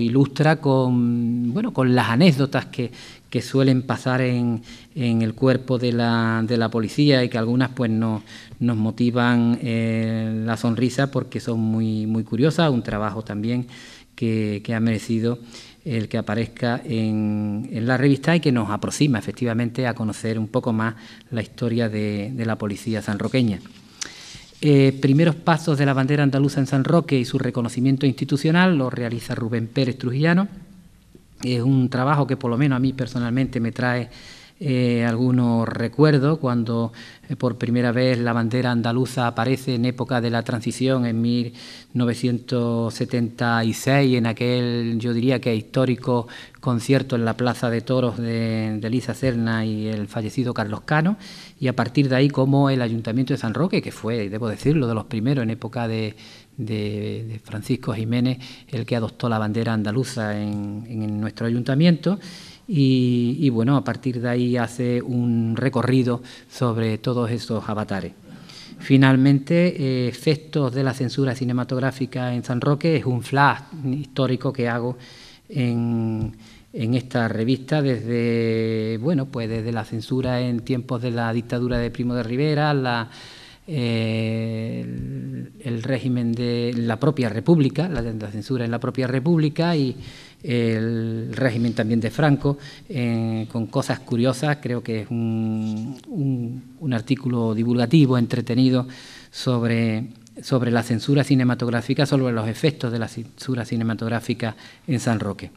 ilustra con, bueno, con las anécdotas que, suelen pasar en, el cuerpo de la, policía y que algunas pues nos motivan eh, la sonrisa porque son muy, muy curiosas, un trabajo también que, ha merecido el que aparezca en, la revista y que nos aproxima efectivamente a conocer un poco más la historia de, de la policía sanroqueña. Eh, primeros pasos de la bandera andaluza en San Roque y su reconocimiento institucional lo realiza Rubén Pérez Trujillano. Es un trabajo que por lo menos a mí personalmente me trae eh, algunos recuerdos cuando eh, por primera vez la bandera andaluza aparece en época de la transición en 1976, en aquel, yo diría que histórico concierto en la Plaza de Toros de, Elisa serna Cerna y el fallecido Carlos Cano, y a partir de ahí como el Ayuntamiento de San Roque, que fue, debo decirlo, de los primeros en época de, de, Francisco Jiménez, el que adoptó la bandera andaluza en nuestro ayuntamiento, y, bueno, a partir de ahí hace un recorrido sobre todos esos avatares. Finalmente, Efectos eh, de la censura cinematográfica en San Roque es un flash histórico que hago en, esta revista desde, bueno, pues desde la censura en tiempos de la dictadura de Primo de Rivera, eh, el, régimen de la propia República, la, la censura en la propia República y el régimen también de Franco, eh, con cosas curiosas, creo que es un, artículo divulgativo, entretenido, sobre, sobre la censura cinematográfica, sobre los efectos de la censura cinematográfica en San Roque.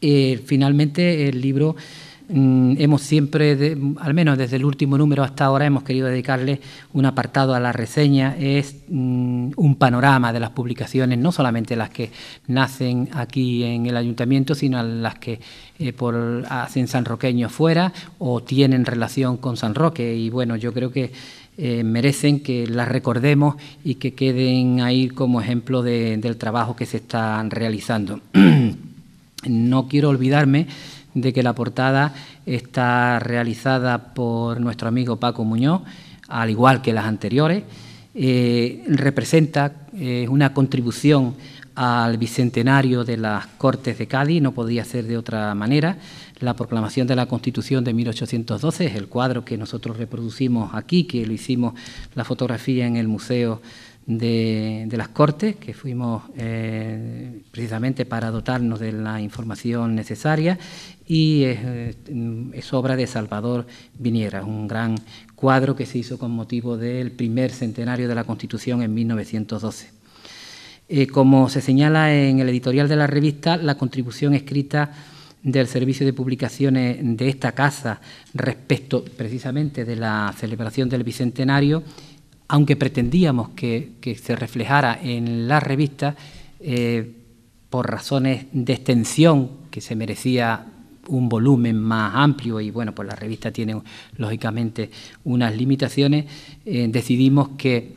Eh, finalmente, el libro Mm, hemos siempre, al menos desde el último número hasta ahora, hemos querido dedicarle un apartado a la reseña. Es mm, un panorama de las publicaciones, no solamente las que nacen aquí en el ayuntamiento, sino las que eh, por, hacen sanroqueños fuera o tienen relación con San Roque. Y bueno, yo creo que eh, merecen que las recordemos y que queden ahí como ejemplo del trabajo que se está realizando. no quiero olvidarme de que la portada está realizada por nuestro amigo Paco Muñoz, al igual que las anteriores. Eh, representa eh, una contribución al bicentenario de las Cortes de Cádiz, no podía ser de otra manera. La proclamación de la Constitución de 1812 es el cuadro que nosotros reproducimos aquí, que lo hicimos la fotografía en el Museo de, las Cortes, que fuimos eh, precisamente para dotarnos de la información necesaria, y eh, es, obra de Salvador Viniera, un gran cuadro que se hizo con motivo del primer centenario de la Constitución en 1912. Eh, como se señala en el editorial de la revista, la contribución escrita del Servicio de Publicaciones de esta casa respecto precisamente de la celebración del Bicentenario aunque pretendíamos que, se reflejara en la revista, eh, por razones de extensión, que se merecía un volumen más amplio y bueno, pues la revista tiene lógicamente unas limitaciones, eh, decidimos que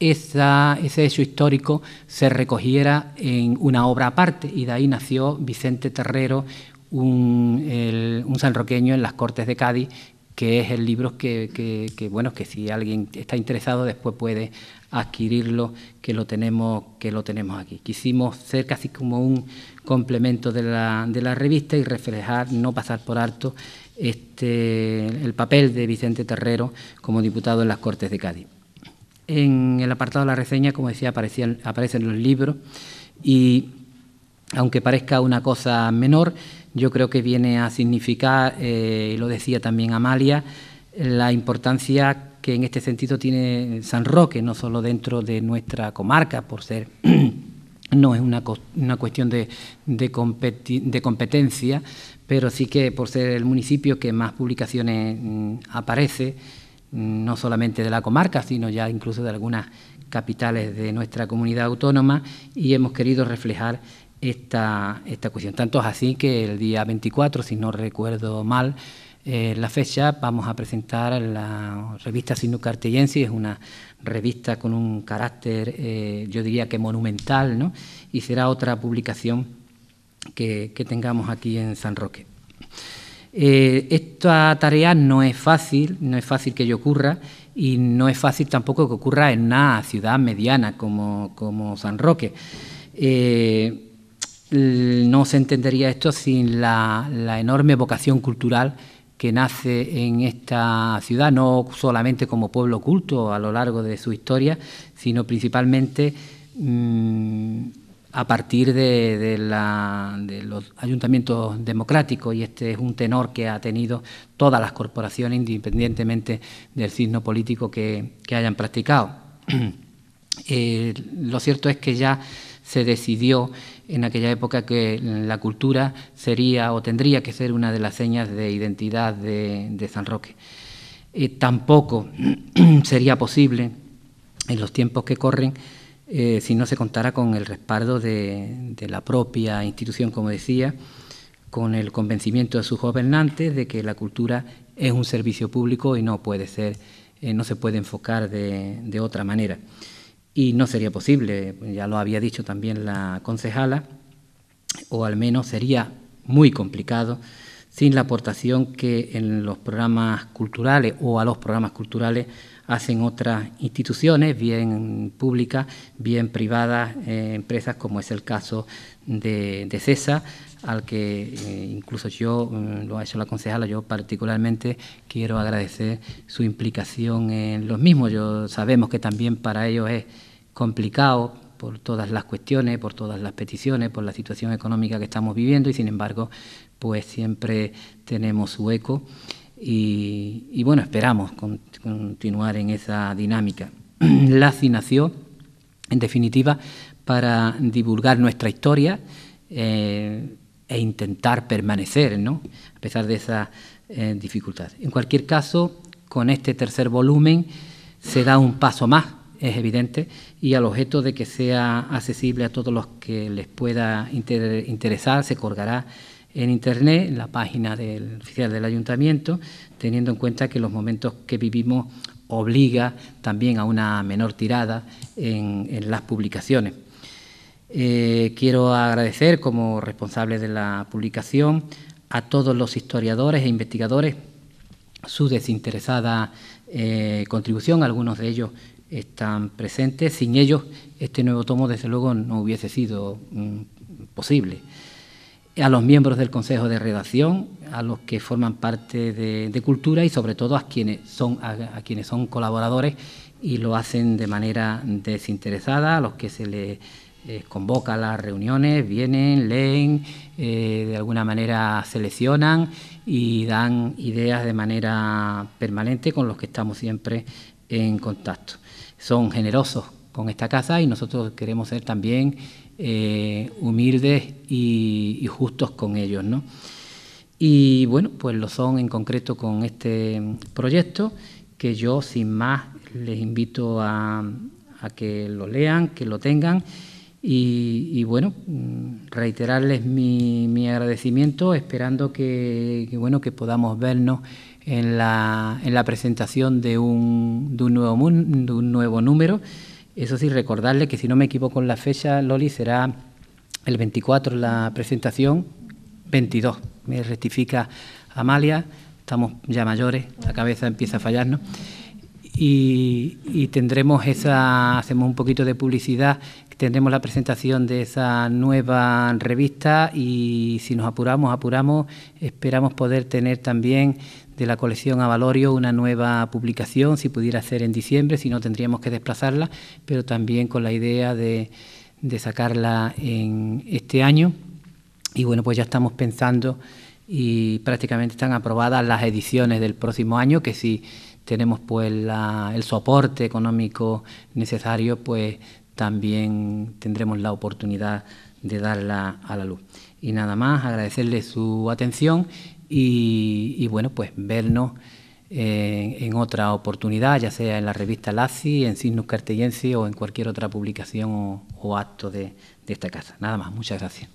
ese hecho histórico se recogiera en una obra aparte y de ahí nació Vicente Terrero, un, un sanroqueño en las Cortes de Cádiz, que es el libro que, bueno, que si alguien está interesado después puede adquirirlo, que lo tenemos, que lo tenemos aquí. Quisimos ser casi como un complemento de la, revista y reflejar, no pasar por alto este, el papel de Vicente Terrero como diputado en las Cortes de Cádiz. En el apartado de la reseña, como decía, aparecen los libros y, aunque parezca una cosa menor, yo creo que viene a significar, eh, y lo decía también Amalia, la importancia que en este sentido tiene San Roque, no solo dentro de nuestra comarca, por ser no es una, cuestión de, de, competencia, pero sí que por ser el municipio que más publicaciones mm, aparece, mm, no solamente de la comarca, sino ya incluso de algunas capitales de nuestra comunidad autónoma, y hemos querido reflejar esta, esta cuestión. Tanto es así que el día 24, si no recuerdo mal, eh, la fecha, vamos a presentar la revista Sinu es una revista con un carácter, eh, yo diría que monumental, ¿no? y será otra publicación que, tengamos aquí en San Roque. Eh, esta tarea no es fácil, no es fácil que yo ocurra y no es fácil tampoco que ocurra en una ciudad mediana como, como San Roque no se entendería esto sin la, enorme vocación cultural que nace en esta ciudad, no solamente como pueblo culto a lo largo de su historia, sino principalmente mm, a partir de, los ayuntamientos democráticos, y este es un tenor que ha tenido todas las corporaciones, independientemente del signo político que, hayan practicado. Eh, lo cierto es que ya se decidió en aquella época que la cultura sería o tendría que ser una de las señas de identidad de, San Roque. Eh, tampoco sería posible en los tiempos que corren eh, si no se contara con el respaldo de, la propia institución, como decía, con el convencimiento de sus gobernantes de que la cultura es un servicio público y no puede ser, eh, no se puede enfocar de otra manera y no sería posible, ya lo había dicho también la concejala, o al menos sería muy complicado sin la aportación que en los programas culturales o a los programas culturales hacen otras instituciones, bien públicas, bien privadas, eh, empresas, como es el caso de, de CESA, al que eh, incluso yo, mm, lo ha hecho la concejala, yo particularmente quiero agradecer su implicación en los mismos. Yo sabemos que también para ellos es complicado por todas las cuestiones, por todas las peticiones, por la situación económica que estamos viviendo y sin embargo, pues siempre tenemos su eco. Y, bueno, esperamos continuar en esa dinámica. LACI nació, en definitiva, para divulgar nuestra historia eh, e intentar permanecer, ¿no? a pesar de esa eh, dificultad. En cualquier caso, con este tercer volumen se da un paso más, es evidente, y al objeto de que sea accesible a todos los que les pueda interesar, se colgará en Internet, en la página del oficial del ayuntamiento, teniendo en cuenta que los momentos que vivimos obliga también a una menor tirada en, las publicaciones. Eh, quiero agradecer como responsable de la publicación a todos los historiadores e investigadores su desinteresada eh, contribución, algunos de ellos están presentes. Sin ellos, este nuevo tomo, desde luego, no hubiese sido mm, posible a los miembros del Consejo de Redacción, a los que forman parte de, Cultura y sobre todo a quienes son, colaboradores y lo hacen de manera desinteresada, a los que se les eh, convoca a las reuniones, vienen, leen, eh, de alguna manera seleccionan y dan ideas de manera permanente con los que estamos siempre en contacto. Son generosos con esta casa y nosotros queremos ser también eh, humildes y, justos con ellos. ¿no? Y bueno, pues lo son en concreto con este proyecto que yo sin más les invito a, que lo lean, que lo tengan y, bueno, mm, reiterarles mi, agradecimiento, esperando que, bueno que podamos vernos en la, en la presentación de un, de un nuevo, de un nuevo número eso sí, recordarle que si no me equivoco en la fecha, Loli, será el 24 la presentación, 22, me rectifica Amalia, estamos ya mayores, la cabeza empieza a fallarnos. Y, y, tendremos esa, hacemos un poquito de publicidad, tendremos la presentación de esa nueva revista y si nos apuramos, apuramos, esperamos poder tener también de la colección Avalorio una nueva publicación, si pudiera ser en diciembre, si no tendríamos que desplazarla, pero también con la idea de, sacarla en este año. Y bueno, pues ya estamos pensando y prácticamente están aprobadas las ediciones del próximo año, que si tenemos pues la, el soporte económico necesario, pues también tendremos la oportunidad de darla a la luz. Y nada más, agradecerle su atención y, bueno, pues vernos en, otra oportunidad, ya sea en la revista LACI, en Cisnus Cartellense o en cualquier otra publicación o, acto de esta casa. Nada más, muchas gracias.